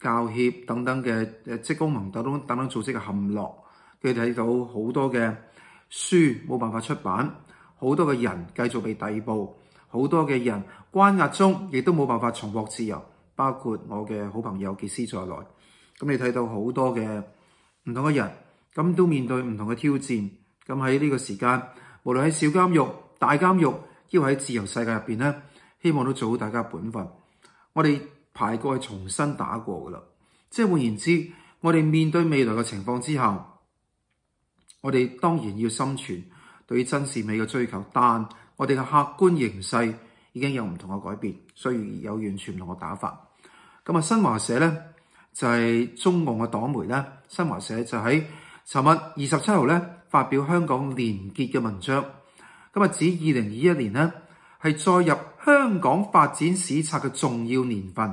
教協等等嘅誒職工盟等等等組織嘅陷落，佢睇到好多嘅書冇辦法出版，好多嘅人繼續被逮捕，好多嘅人關押中，亦都冇辦法重獲自由，包括我嘅好朋友傑斯在內。咁你睇到好多嘅唔同嘅人，咁都面對唔同嘅挑戰。咁喺呢個時間，無論喺小監獄、大監獄，亦或喺自由世界入邊咧，希望都做好大家嘅本分。我哋。排過去重新打過噶啦，即係換言之，我哋面對未來嘅情況之後，我哋當然要心存對於真善美嘅追求，但我哋嘅客觀形勢已經有唔同嘅改變，所以有完全唔同嘅打法。咁啊，新華社呢，就係中共嘅黨媒咧，新華社就喺尋日二十七號呢，發表香港連結嘅文章，咁啊指二零二一年呢，係再入香港發展史冊嘅重要年份。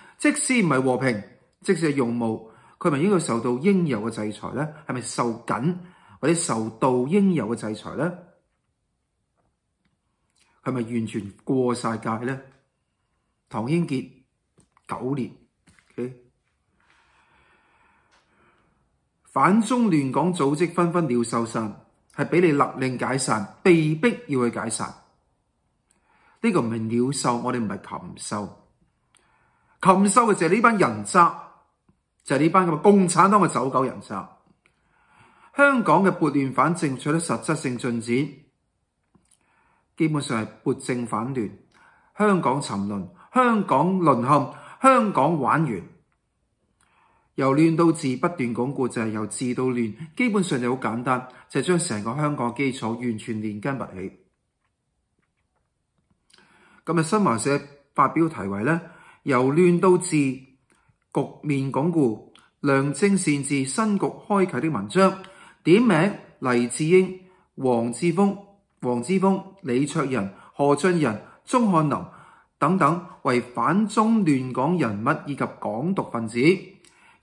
即使唔係和平，即使係用武，佢咪應該受到應有嘅制裁咧？係咪受緊或者受到應有嘅制裁咧？係咪完全過晒界咧？唐英杰九年，反中亂港組織紛紛鳥獸散，係俾你勒令解散，被逼要去解散。呢個唔係鳥獸，我哋唔係禽獸。禽收嘅就係呢班人渣，就係呢班咁嘅共產黨嘅走狗人渣。香港嘅撥亂反正取得實質性進展，基本上係撥政反亂。香港沉淪，香港淪陷，香港玩完，由亂到治不斷鞏固，就係由治到亂。基本上就好簡單，就係將成個香港基礎完全連根拔起。今日新华社發表題為咧。由亂到治，局面鞏固，良政善治，新局開启的文章，點名黎智英、黄志峰、黄志峰、李卓仁、何俊仁、钟漢林等等為反中亂港人物以及港獨分子，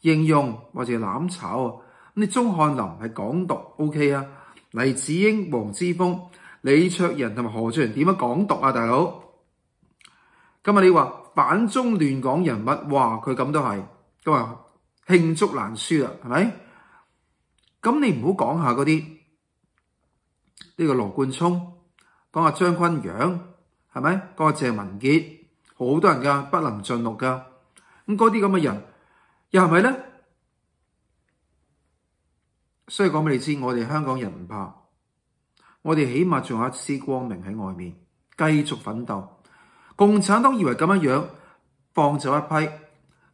形容或者攬炒啊！你鐘漢林係港獨，OK 啊？黎智英、黄志峰、李卓仁同埋何俊仁點樣港獨啊，大佬？今日你話？版中乱港人物，哇！佢咁都係，咁啊，慶祝難輸啦，係咪？咁你唔好講下嗰啲，呢個羅冠聰，講下張坤陽，係咪？讲阿謝文傑，好多人噶，不能進入噶。咁嗰啲咁嘅人，又係咪咧？所以講俾你知，我哋香港人唔怕，我哋起碼仲有一絲光明喺外面，繼續奮鬥。共产党以为咁樣放走一批，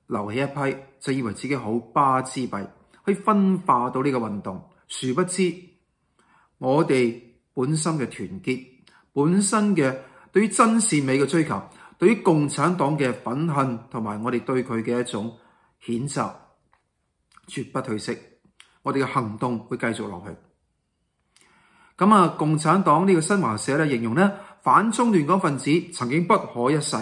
留起一批，就以為自己好巴之弊，可以分化到呢個運動。殊不知，我哋本身嘅團結，本身嘅對於真善美嘅追求，對於共產黨嘅憤恨同埋我哋對佢嘅一種谴責，絕不退色。我哋嘅行動會繼續落去。咁啊，共產黨呢個新华社咧形容咧。反中亂港分子曾經不可一世，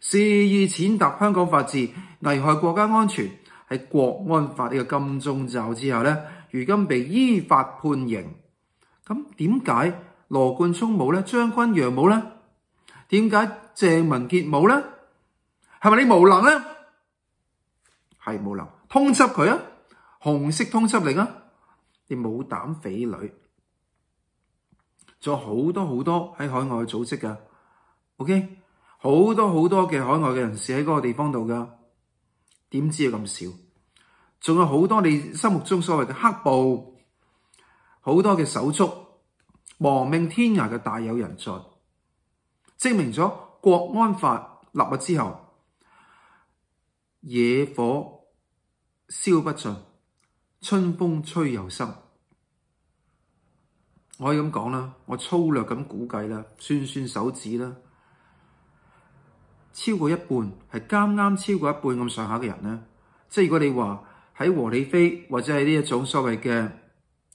肆意踐踏香港法治，危害國家安全，喺《國安法》呢個金鐘罩之下呢如今被依法判刑。咁點解羅冠聰冇呢？張君陽冇呢？點解鄭文傑冇呢？係咪你無能呢？係無能，通緝佢啊！紅色通緝令啊！你冇膽匪女？仲好多好多喺海外嘅組織㗎。o k 好多好多嘅海外嘅人士喺嗰個地方度㗎。點知咁少？仲有好多你心目中所謂嘅黑暴，好多嘅手足，亡命天涯嘅大有人在，證明咗國安法立咗之後，野火燒不盡，春風吹又生。我可以咁講啦，我粗略咁估計啦，算算手指啦，超過一半係啱啱超過一半咁上下嘅人咧，即係如果你話喺和你飛或者係呢一種所謂嘅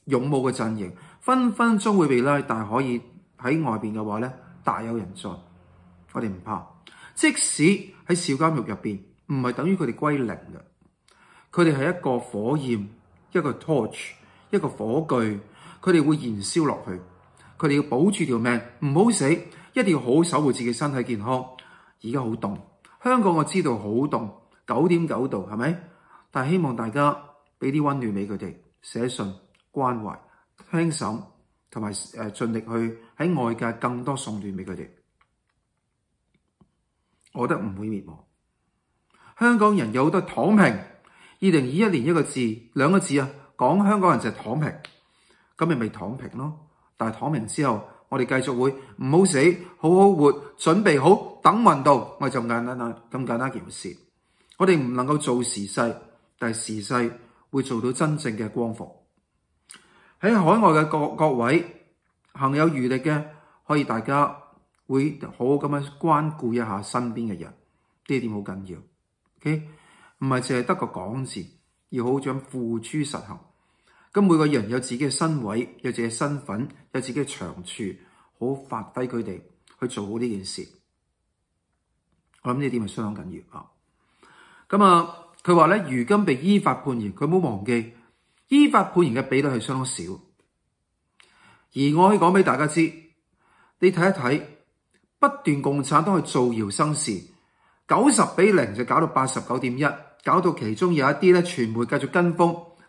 勇武嘅陣營，分分鐘會被拉，但係可以喺外面嘅話咧，大有人在，我哋唔怕。即使喺小監獄入面，唔係等於佢哋歸零嘅，佢哋係一個火焰，一個 torch，一個火炬。佢哋會燃燒落去，佢哋要保住條命，唔好死，一定要好好守護自己身體健康。而家好凍，香港我知道好凍，九點九度係咪？但希望大家俾啲温暖俾佢哋，寫信關懷聽审，同埋盡力去喺外界更多送暖俾佢哋。我覺得唔會滅亡。香港人有好多躺平，二零二一年一個字兩個字啊，講香港人就係躺平。今日咪躺平咯，但系躺平之後，我哋繼續會唔好死，好好活，準備好等運道。我就咁簡單咁簡單件事，我哋唔能夠做時勢，但係時勢會做到真正嘅光復。喺海外嘅各各位，行有餘力嘅，可以大家會好好咁樣關顧一下身邊嘅人，呢一好緊要。OK，唔係淨係得個講字，要好想付出實行。咁每個人有自己嘅身位，有自己嘅身份，有自己嘅長處，好發揮佢哋去做好呢件事。我諗呢點係相當緊要啊！咁啊，佢話咧，如今被依法判刑，佢冇忘記依法判刑嘅比率係相當少。而我可以講俾大家知，你睇一睇不斷共產黨去造謠生事，九十比零就搞到八十九點一，搞到其中有一啲咧，傳媒繼續跟風。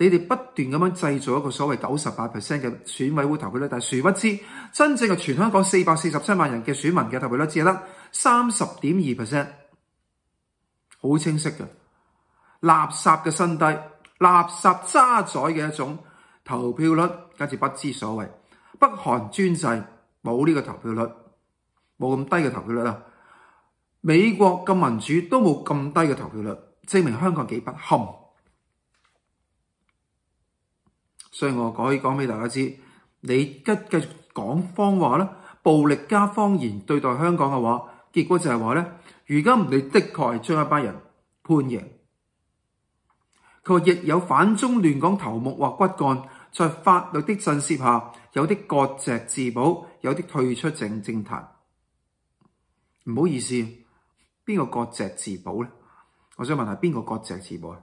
你哋不斷咁樣製造一個所謂九十八 percent 嘅選委會投票率，但係誰不知真正嘅全香港四百四十七萬人嘅選民嘅投票率只係得三十點二 percent，好清晰嘅垃圾嘅新低，垃圾渣仔嘅一種投票率，簡直不知所謂。北韓專制冇呢個投票率，冇咁低嘅投票率啊！美國咁民主都冇咁低嘅投票率，證明香港幾不堪。所以我講可以講俾大家知，你繼繼續講方話咧，暴力加方言對待香港嘅話，結果就係話咧，如今你的確係將一班人判刑。佢亦有反中亂港頭目或骨幹，在法律的震慑下，有啲割席自保，有啲退出政政坛。唔好意思，邊個割席自保咧？我想問下邊個割席自保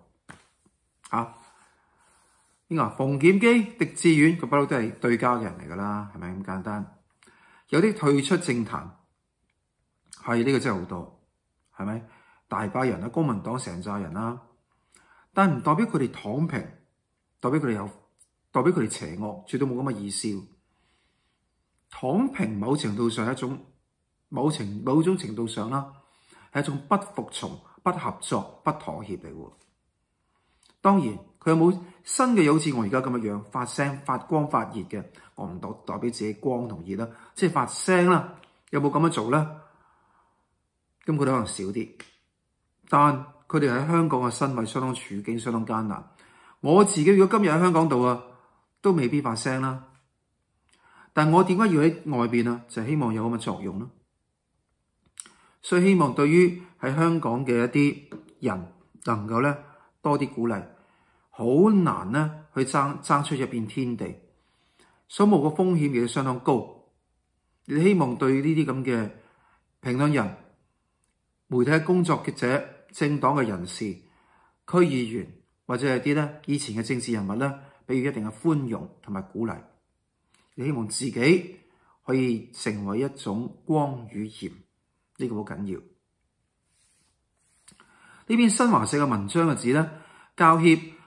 啊？呢個？馮檢基、狄志遠，佢不嬲都係對交嘅人嚟噶啦，係咪咁簡單？有啲退出政壇，係呢個真係好多，係咪？大把人啦，公民黨成扎人啦，但唔代表佢哋躺平，代表佢哋有，代表佢哋邪惡，絕對冇咁嘅意思。躺平某程度上係一種某程某種程度上啦，係一種不服從、不合作、不妥協嘅喎。當然。佢有冇新嘅？好似我而家咁嘅樣發聲、發光、發熱嘅，我唔代代表自己光同熱啦，即係發聲啦，有冇咁樣做咧？咁佢哋可能少啲，但佢哋喺香港嘅身位相當處境相當艱難。我自己如果今日喺香港度啊，都未必發聲啦。但我點解要喺外邊啊？就希望有咁嘅作用啦。所以希望對於喺香港嘅一啲人，能夠咧多啲鼓勵。好難呢去爭争出一片天地，所冒個風險亦都相當高。你希望對呢啲咁嘅評論人、媒體工作者、政黨嘅人士、區議員或者係啲咧以前嘅政治人物咧，俾予一定嘅寬容同埋鼓勵。你希望自己可以成為一種光與鹽，呢個好緊要。呢篇新華社嘅文章就指咧，教協。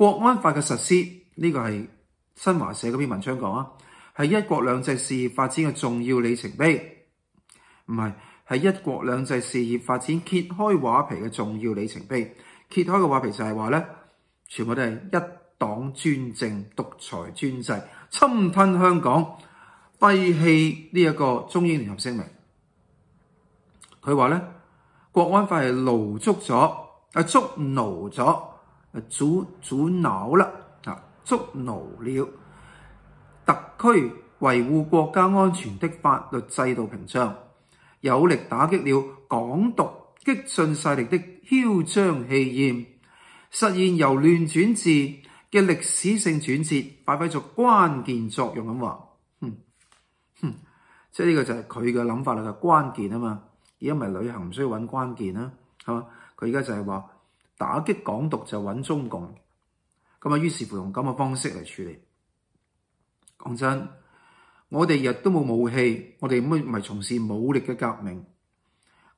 国安法嘅实施呢个係新华社嗰篇文章講啊，係一国两制事业发展嘅重要里程碑，唔係係一国两制事业发展揭开画皮嘅重要里程碑。揭开嘅画皮就係話咧，全部都係一党专政、独裁专制、侵吞香港、废弃呢一個中英联合声明。佢話咧，国安法係勞足咗啊，捉牢咗。阻阻挠了啊，捉挠了，特區維護國家安全的法律制度屏障，有力打擊了港獨激進勢力的囂張氣焰，實現由亂轉治嘅歷史性轉折，发挥咗關鍵作用咁話。哼哼，即係呢個就係佢嘅諗法裏嘅關鍵啊嘛。而家咪旅行唔需要揾關鍵啦，嚇佢而家就係話。打擊港獨就揾中共，咁啊於是乎用咁嘅方式嚟處理。講真，我哋日都冇武器，我哋唔咪唔係從事武力嘅革命，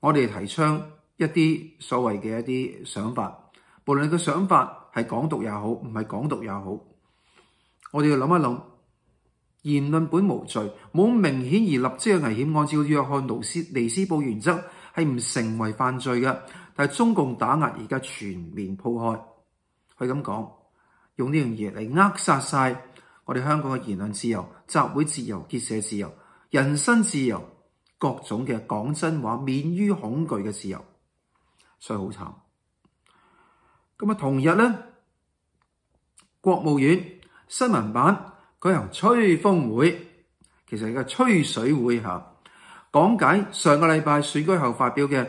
我哋提倡一啲所謂嘅一啲想法，無論個想法係港獨也好，唔係港獨也好，我哋要諗一諗，言論本無罪，冇明顯而立即嘅危險，按照約翰奴斯尼斯堡原則係唔成為犯罪嘅。但係中共打壓而家全面鋪開，佢以咁講，用呢樣嘢嚟扼殺晒我哋香港嘅言論自由、集會自由、結社自由、人身自由、各種嘅講真話、免於恐懼嘅自由，所以好慘。咁啊，同日呢，國務院新聞版舉行吹風會，其實係個吹水會嚇，講解上個禮拜選舉後發表嘅。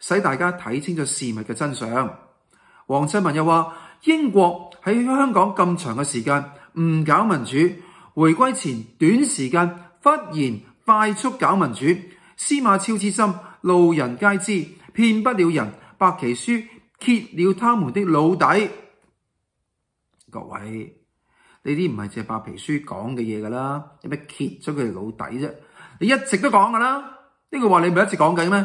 使大家睇清楚事物嘅真相。黃世文又話：英國喺香港咁長嘅時間唔搞民主，回歸前短時間忽然快速搞民主。司馬超之心，路人皆知，騙不了人。白皮書揭了他們的老底。各位，呢啲唔係借白皮書講嘅嘢噶啦，有咩揭咗佢老底啫？你一直都講噶啦，呢句話你唔係一直講緊咩？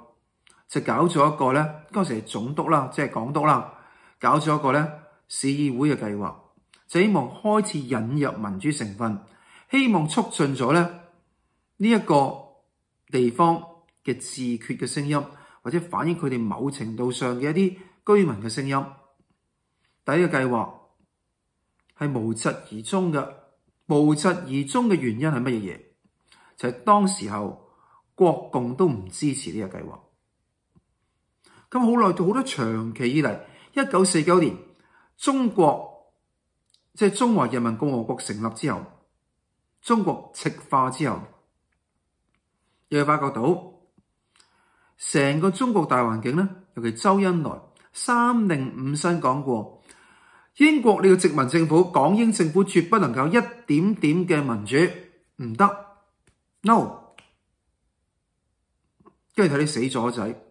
就搞咗一個咧，嗰時係總督啦，即係港督啦，搞咗一個咧市議會嘅計劃，就希望開始引入民主成分，希望促進咗咧呢一個地方嘅自決嘅聲音，或者反映佢哋某程度上嘅一啲居民嘅聲音。第一個計劃係無疾而終嘅，無疾而終嘅原因係乜嘢嘢？就係當時候國共都唔支持呢個計劃。咁好耐，到好多長期以嚟，一九四九年中國即係中華人民共和國成立之後，中國赤化之後，又發覺到成個中國大環境呢，尤其周恩來三零五新講過，英國呢個殖民政府、港英政府絕不能夠一點點嘅民主唔得，no，跟住睇你死咗仔。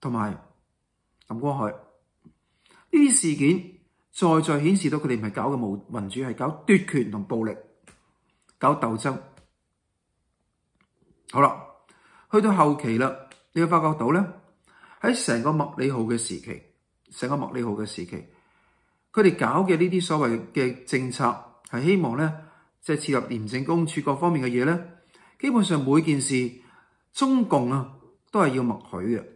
同埋林光海呢啲事件，再再顯示到佢哋唔係搞嘅民主，係搞奪權同暴力，搞鬥爭。好啦，去到後期啦，你会發覺到咧，喺成個麥理浩嘅時期，成個麥理浩嘅時期，佢哋搞嘅呢啲所謂嘅政策，係希望咧即係设立廉政公署各方面嘅嘢咧，基本上每件事中共啊都係要默許嘅。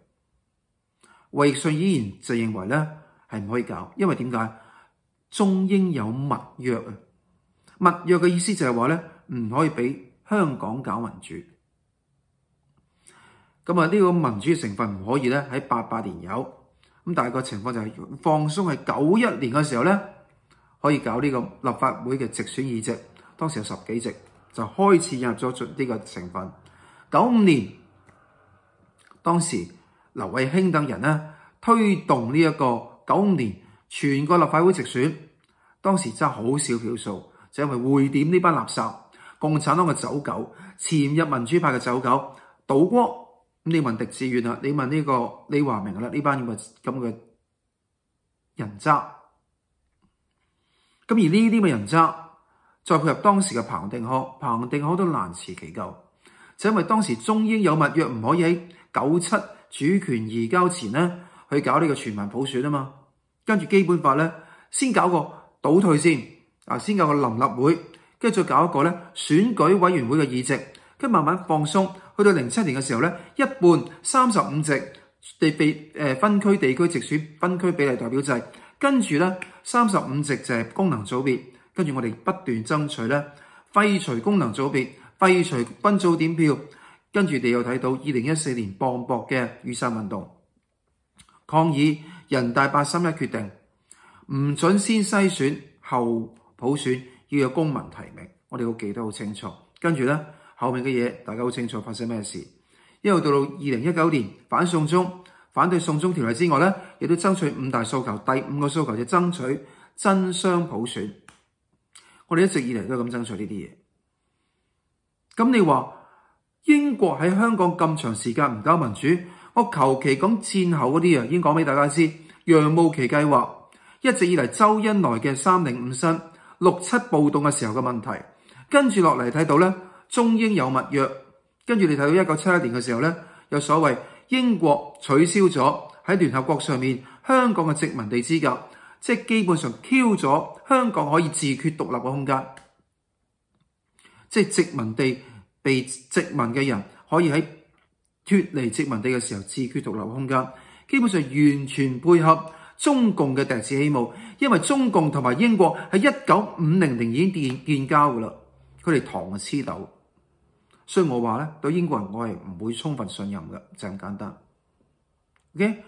魏信依然就認為咧係唔可以搞，因為點解？中英有密約啊，密約嘅意思就係話咧唔可以俾香港搞民主。咁啊，呢個民主成分唔可以咧喺八八年有。咁但係個情況就係放鬆，係九一年嘅時候咧可以搞呢個立法會嘅直選議席，當時有十幾席就開始引入咗呢個成分。九五年當時。刘慧卿等人呢推動呢一個九五年全国立法會直選，當時爭好少票數，就因為會點呢班垃圾、共產黨嘅走狗、潛入民主派嘅走狗、賭波咁。你問狄志遠啦，你問呢個李華明啦，呢班咁嘅人渣。咁而呢啲嘅人渣，再配合當時嘅彭定康，彭定康都難辭其咎，就因為當時中英有密約唔可以喺九七。主權移交前呢，去搞呢個全民普選啊嘛，跟住基本法咧，先搞個倒退先啊，先搞個臨立會，跟住再搞一個咧選舉委員會嘅議席，跟慢慢放鬆，去到零七年嘅時候咧，一半三十五席地被诶分區地区直選，分區比例代表制，跟住咧三十五席就係功能組別，跟住我哋不斷爭取咧，廢除功能組別，廢除分組點票。跟住你又睇到二零一四年磅礴嘅雨伞运动抗议，人大八三一决定唔准先筛选后普选，要有公民提名，我哋好记得好清楚。跟住咧，后面嘅嘢大家好清楚发生咩事，一路到到二零一九年反送中反对送中条例之外咧，亦都争取五大诉求，第五个诉求就争取真相普选。我哋一直以嚟都系咁争取呢啲嘢。咁你话？英國喺香港咁長時間唔搞民主，我求其咁戰後嗰啲啊，已經講俾大家知。楊慕其計劃一直以嚟，周恩來嘅三零五新六七暴動嘅時候嘅問題，跟住落嚟睇到咧，中英有密約，跟住你睇到一九七一年嘅時候咧，有所謂英國取消咗喺聯合國上面香港嘅殖民地資格，即基本上 Q 咗香港可以自決獨立嘅空間，即系殖民地。被殖民嘅人可以喺脱离殖民地嘅时候自居独立空间，基本上完全配合中共嘅第二次起幕，因为中共同埋英国喺一九五零零已经建建交噶啦，佢哋糖黐豆，所以我话咧，对英国人我系唔会充分信任嘅，就咁简单。O K，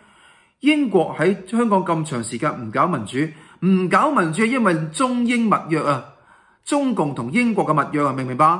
英国喺香港咁长时间唔搞民主，唔搞民主因为中英密約啊，中共同英国嘅密約啊，明唔明白？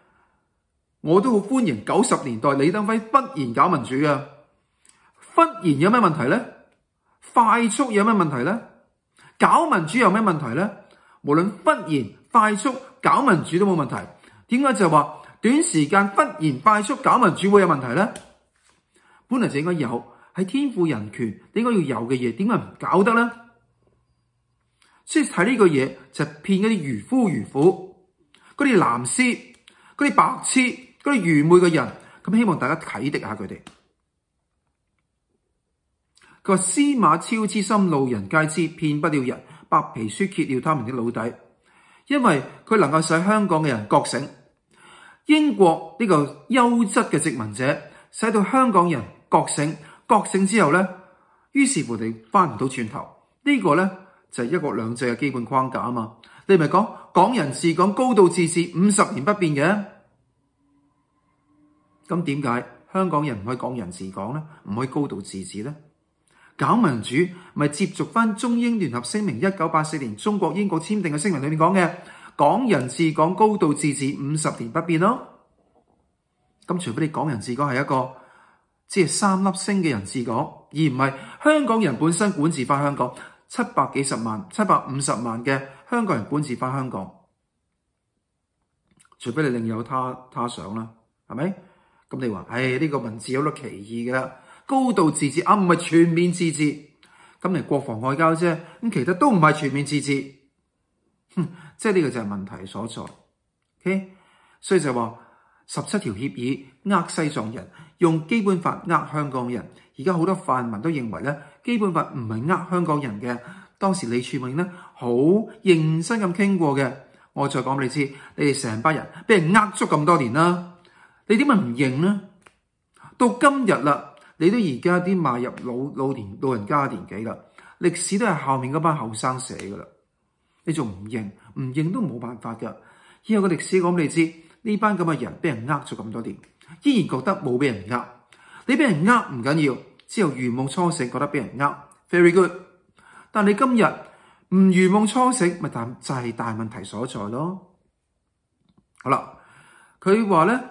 我都好歡迎九十年代李登輝忽然搞民主嘅，忽然有咩問題呢？快速有咩問題呢？搞民主有咩問題呢？無論忽然快速搞民主都冇問題，點解就係話短時間忽然快速搞民主會有問題呢？本就應該有喺天賦人權应该要有嘅嘢，點解唔搞得呢？即先睇呢個嘢就騙嗰啲愚夫愚婦，嗰啲藍丝，嗰啲白痴。嗰啲愚昧嘅人，咁希望大家启迪下佢哋。佢話：，司马超之心路人皆知，騙不了人。白皮書揭了他們的腦底，因為佢能夠使香港嘅人覺醒。英國呢個優質嘅殖民者，使到香港人覺醒，覺醒之後呢，於是乎哋翻唔到轉頭。呢個呢，就係一國兩制嘅基本框架啊嘛。你咪係講港人治港、高度自治五十年不變嘅？咁點解香港人唔可以講人治港呢？唔可以高度自治呢？搞民主咪接續翻中英聯合聲明一九八四年中國英國簽訂嘅聲明裏面講嘅，港人治港、高度自治五十年不變咯。咁除非你港人治港係一個即係三粒星嘅人治港，而唔係香港人本身管治翻香港七百幾十萬、七百五十萬嘅香港人管治翻香港，除非你另有他他想啦，係咪？咁你話，唉，呢个文字有得歧義嘅啦，高度自治啊，唔係全面自治。今你国防外交啫，咁其实都唔係全面自治，即係呢个就係问题所在。OK，所以就話十七条协议呃西藏人，用基本法呃香港人。而家好多泛民都认为咧，基本法唔係呃香港人嘅。当时李柱铭咧好认真咁傾过嘅，我再讲你知，你哋成班人俾人呃足咁多年啦。你點解唔認呢？到今日啦，你都而家啲邁入老老年老人家年紀啦，歷史都係后面嗰班後生写噶啦，你仲唔認？唔認都冇辦法噶。以後個歷史我咁你知，呢班咁嘅人俾人呃咗咁多年，依然覺得冇俾人呃。你俾人呃唔緊要，之後如夢初醒覺得俾人呃，very good。但你今日唔如夢初醒，咪但就系大問題所在咯。好啦，佢話咧。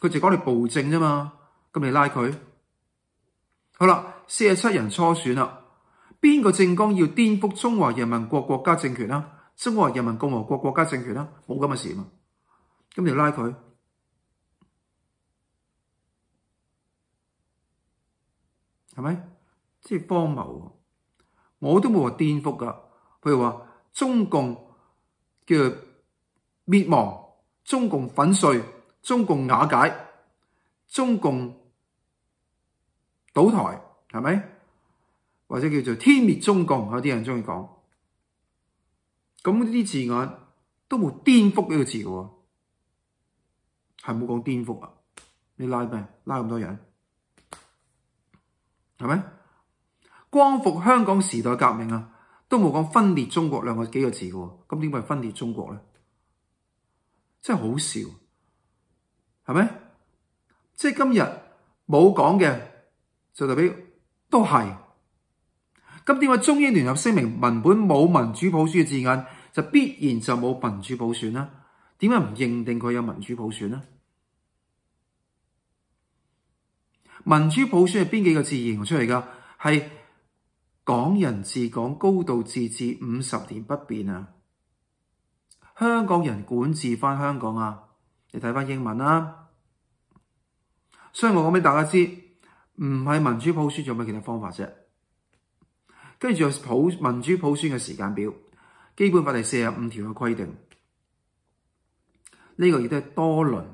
佢就讲你暴政啫嘛，咁你拉佢，好啦，四十七人初选啦，边个政纲要颠覆中华人民国国家政权啦？中华人民共和国国家政权啦，冇咁嘅事嘛，咁你拉佢，系咪？即系荒谬，我都冇话颠覆噶，譬如话中共叫灭亡，中共粉碎。中共瓦解，中共倒台，系咪？或者叫做天灭中共，有啲人中意讲。咁呢啲字眼都冇颠覆呢个字嘅，系冇讲颠覆啊！你拉咩？拉咁多人，系咪？光复香港时代革命啊，都冇讲分裂中国两个几个字嘅，咁点解分裂中国咧？真系好笑。系咩？即系今日冇讲嘅，就代表都系。咁点解中英联合声明文本冇民主普选嘅字眼，就必然就冇民主普选啦？点解唔认定佢有民主普选呢？民主普选系边几个字形容出嚟噶？系港人治港、高度自治、五十年不变啊！香港人管治翻香港啊！你睇翻英文啦，所以我讲俾大家知，唔系民主普选，仲有咩其他方法啫？跟住普民主普选嘅时间表，基本法第四十五条嘅规定，呢个亦都系多轮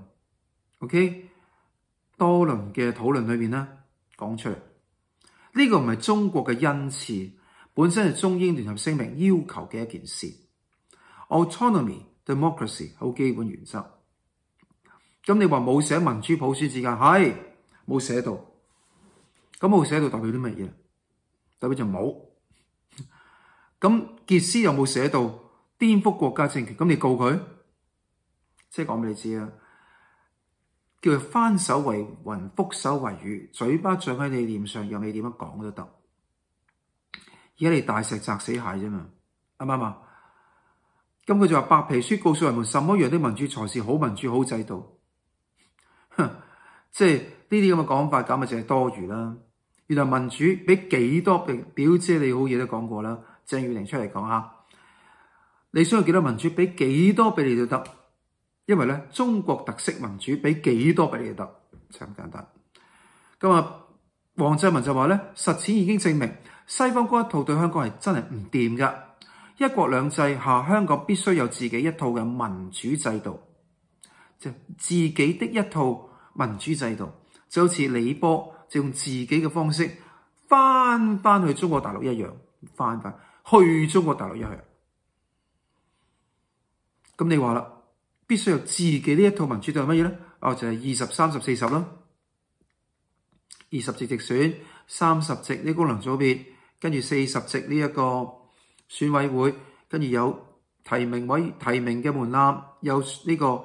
，OK，多轮嘅讨论里面咧讲出嚟。呢个唔系中国嘅恩赐，本身系中英联合声明要求嘅一件事，autonomy democracy 好基本原则。咁你話冇写民主普选资格係冇写到，咁冇写到代表啲乜嘢？代表就冇。咁杰斯又冇写到颠覆国家政权，咁你告佢，即係講俾你知啊！叫佢翻手为云覆手为雨，嘴巴长喺你脸上，又你點樣講都得。而家你大石砸死蟹啫嘛，唔啱嘛。咁佢就話白皮书告诉人们什么样的民主才是好民主、好制度？即系呢啲咁嘅讲法，咁咪就系多余啦。原来民主俾几多俾表姐你好嘢都讲过啦。郑月玲出嚟讲下，你需要几多民主，俾几多俾你都得。因为咧，中国特色民主俾几多俾你都得，就咁简单。咁啊，黄志文就话咧，实践已经证明，西方嗰一套对香港系真系唔掂噶。一国两制下，香港必须有自己一套嘅民主制度。自己的一套民主制度，就好似李波就用自己嘅方式翻翻去中国大陆一样，翻翻去中国大陆一样。咁你话啦，必须由自己呢一套民主制度系乜嘢咧？哦，就系二十三十四十咯，二十席直选，三十席呢功能组别，跟住四十席呢一个选委会，跟住有提名委提名嘅门槛，有呢个。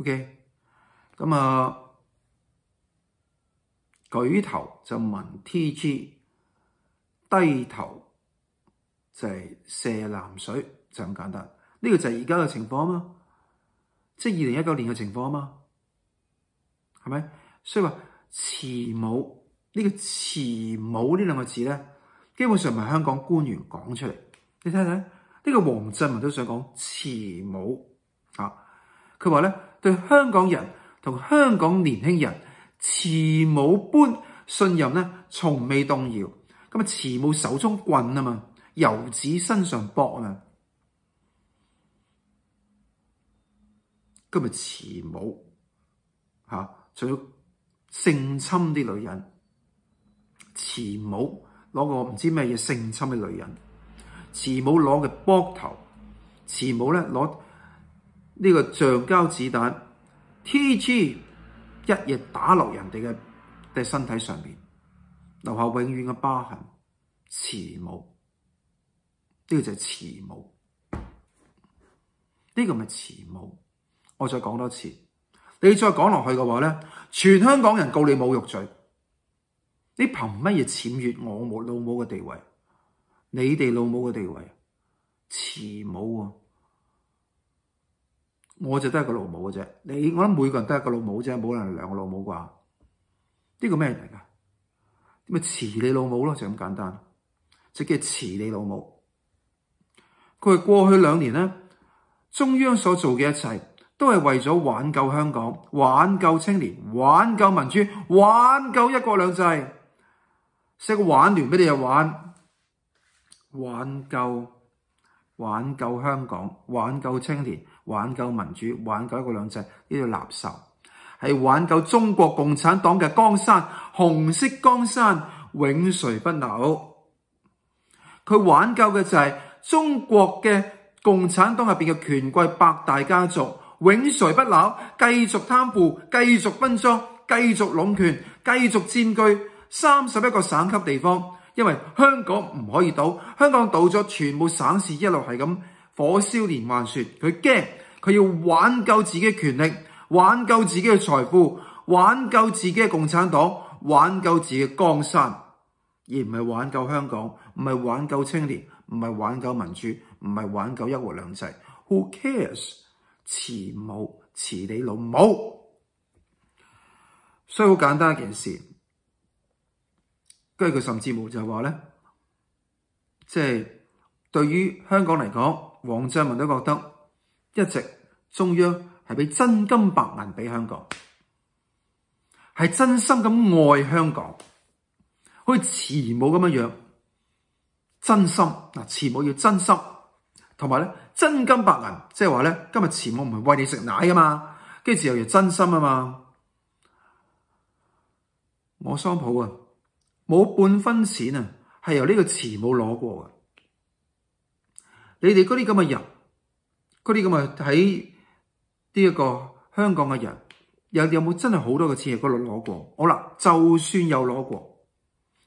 O.K. 咁啊，举头就闻天 g 低头就系射南水，就咁简单。呢个就系而家嘅情况啊嘛，即系二零一九年嘅情况啊嘛，系咪？所以话慈母呢个慈母呢两个字咧，基本上系香港官员讲出嚟。你睇睇呢个王振文都想讲慈母啊，佢话咧。对香港人同香港年轻人慈母般信任呢，从未动摇。咁啊，慈母手中棍啊嘛，游子身上搏啊。今日慈母吓，仲要性侵啲女人，慈母攞个唔知咩嘢性侵嘅女人，慈母攞嘅膊头，慈母咧攞。呢个橡胶子弹，T G 一夜打落人哋嘅嘅身体上面，留下永远嘅疤痕。慈母，呢个就係慈母，呢个咪慈母。我再講多次，你再講落去嘅话呢，全香港人告你侮辱罪，你凭乜嘢僭越我母老母嘅地位？你哋老母嘅地位，慈母啊！我就得一个老母嘅啫，你我谂每个人都系一个老母啫，冇可能两个老母啩？呢个咩嚟噶？咪慈你老母咯，就咁简单，即叫慈你老母。佢过去两年咧，中央所做嘅一切，都系为咗挽救香港、挽救青年、挽救民主、挽救一国两制，个玩联俾你又玩，挽救、挽救香港、挽救青年。挽救民主，挽救一国两制呢条垃圾，係挽救中国共产党嘅江山，红色江山永垂不朽。佢挽救嘅就係中国嘅共产党入面嘅权贵百大家族永垂不朽，继续贪腐，继续分赃，继续垄断，继续占据三十一个省级地方。因为香港唔可以倒，香港倒咗，全部省市一路係咁。火烧连环船，佢惊佢要挽救自己嘅权力，挽救自己嘅财富，挽救自己嘅共产党，挽救自己嘅江山，而唔系挽救香港，唔系挽救青年，唔系挽救民主，唔系挽救一国两制。Who cares？慈母慈你老母，所以好简单一件事，跟住佢甚至无就话咧，即系对于香港嚟讲。王振文都覺得一直中央係俾真金白銀俾香港，係真心咁愛香港，好似慈母咁樣樣，真心嗱慈母要真心，同埋咧真金白銀，即係話咧今日慈母唔係餵你食奶噶嘛，跟住慈母要真心啊嘛，我桑普啊冇半分錢啊係由呢個慈母攞過嘅。你哋嗰啲咁嘅人，嗰啲咁嘅喺呢一个香港嘅人，有有冇真系好多嘅钱喺嗰度攞过？好啦，就算有攞过，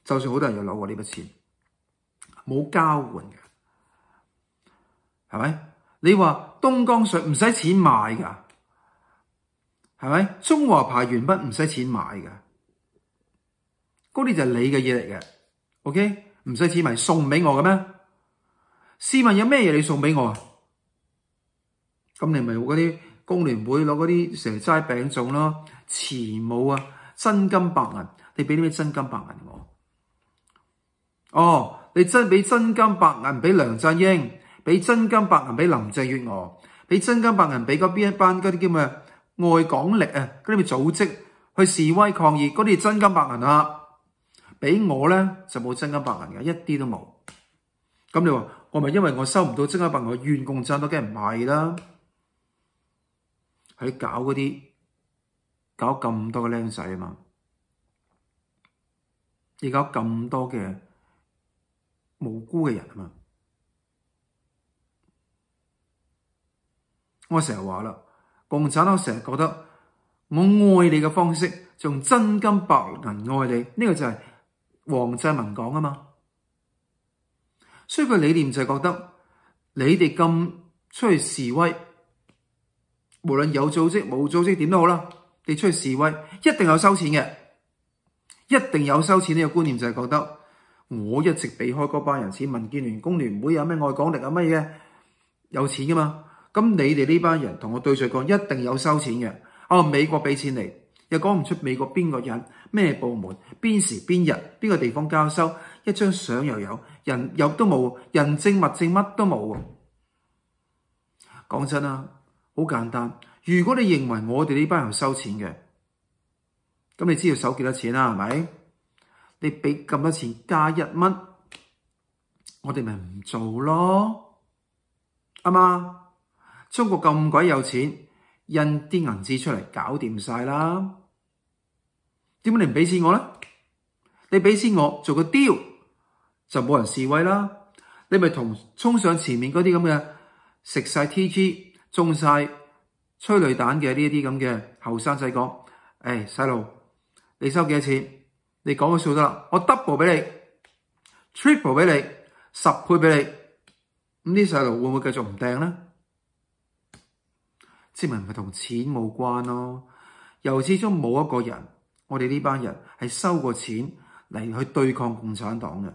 就算好多人有攞过呢笔钱，冇交换嘅，系咪？你话东江水唔使钱买噶，系咪？中华牌铅笔唔使钱买噶，嗰啲就你嘅嘢嚟嘅，OK，唔使钱咪送俾我嘅咩？試問有咩嘢你送俾我啊？咁你咪嗰啲工聯會攞嗰啲蛇齋餅送咯，慈母啊，真金白銀。你俾啲咩真金白銀我？哦，你真俾真金白銀俾梁振英，俾真金白銀俾林鄭月娥，俾真金白銀俾嗰邊一班嗰啲叫咩外港力啊？嗰啲咪組織去示威抗議嗰啲真金白銀啊？俾我咧就冇真金白銀嘅，一啲都冇。咁你話？我咪因為我收唔到真金白我怨共產黨啲唔賣啦，喺搞嗰啲，搞咁多嘅靚仔啊嘛，你搞咁多嘅無辜嘅人啊嘛，我成日話啦，共產黨成日覺得我愛你嘅方式就用真金白銀愛你，呢個就係黃濟文講啊嘛。所以個理念就係覺得你哋咁出去示威，無論有組織冇組織點都好啦，你出去示威一定有收錢嘅，一定有收錢呢個觀念就係覺得我一直避開嗰班人，似民建聯、工聯會有咩外港力啊乜嘢嘅有錢噶嘛，咁你哋呢班人同我對住講一定有收錢嘅，啊美國俾錢嚟又講唔出美國邊個人咩部門邊時邊日邊個地方交收一張相又有。人有都冇，人證物證乜都冇讲講真啦，好簡單。如果你認為我哋呢班人收錢嘅，咁你知道收幾多錢啦？係咪？你俾咁多錢加一蚊，我哋咪唔做咯，係嘛？中國咁鬼有錢，印啲銀紙出嚟搞掂晒啦。點解你唔俾錢我咧？你俾錢我做個雕。就冇人示威啦。你咪同衝上前面嗰啲咁嘅食晒 T G、中晒催淚彈嘅呢啲咁嘅後生仔講：，誒細路，你收幾多錢？你講個數得啦，我 double 俾你，triple 俾你，十倍俾你。咁啲細路會唔會繼續唔掟呢？咧？之民咪同錢冇關咯。由始終冇一個人，我哋呢班人係收過錢嚟去對抗共產黨嘅。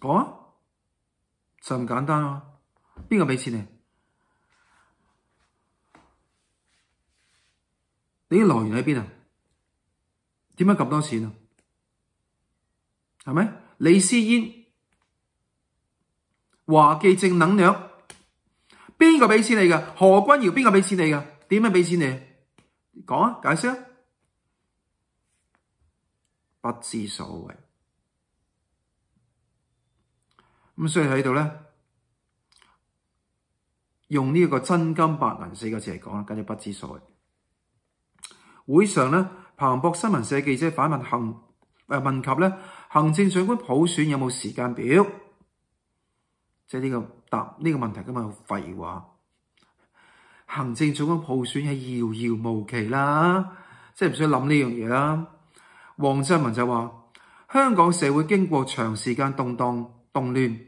讲啊，就咁简单啊，边个俾钱你？你来源喺边啊？点解咁多钱啊？系咪？李诗烟、华记正能量，边个俾钱你嘅？何君尧边个俾钱你嘅？点样俾钱你？讲啊，解释啊，不知所谓。咁所以喺度咧，用呢个真金白银四个字嚟讲咧，简直不知所谓。会上咧，彭博新闻社记者反问行诶问及咧，行政长官普选有冇时间表？即系呢个答呢个问题，根本系废话。行政长官普选系遥遥无期啦，即系唔想谂呢样嘢啦。王振文就话：香港社会经过长时间动荡动乱。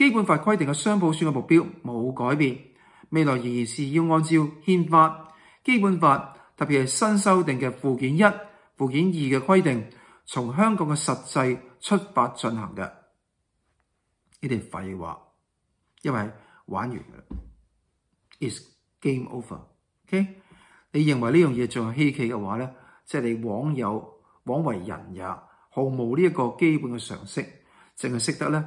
基本法規定嘅雙普選嘅目標冇改變，未來仍然是要按照憲法、基本法，特別係新修訂嘅附件一、附件二嘅規定，從香港嘅實際出發進行嘅。呢啲廢話，因為玩完啦，is game over。OK，你認為呢樣嘢仲係稀奇嘅話咧，即係你枉有枉為人也，毫無呢一個基本嘅常識，淨係識得咧。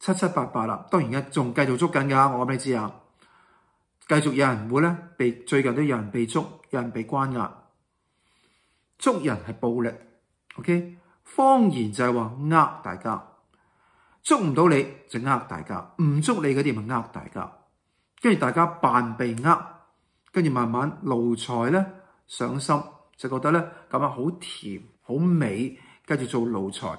七七八八啦，当然一仲继续捉紧㗎。我谂你知啊，继续有人会咧被最近都有人被捉，有人被关押。捉人係暴力，OK，方言就係話呃大家，捉唔到你就呃大家，唔捉你嗰啲咪呃大家，跟住大家扮被呃，跟住慢慢奴才咧上心，就觉得咧咁啊好甜好美，跟住做奴才。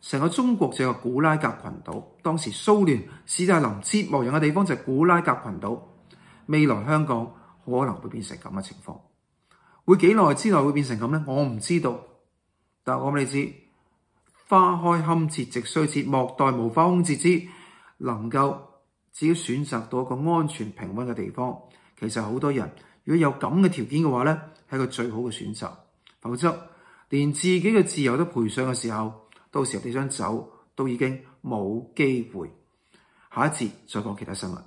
成個中國就係古拉格群島，當時蘇聯斯大林折磨人嘅地方就係古拉格群島。未來香港可能會變成咁嘅情況，會幾耐之內會變成咁呢？我唔知道，但我俾你知，花開堪折直須折，莫待無花空折枝。能夠自己選擇到一個安全平穩嘅地方，其實好多人如果有咁嘅條件嘅話呢係個最好嘅選擇。否則連自己嘅自由都賠上嘅時候。到時候你想走都已經冇機會，下一節再講其他新聞。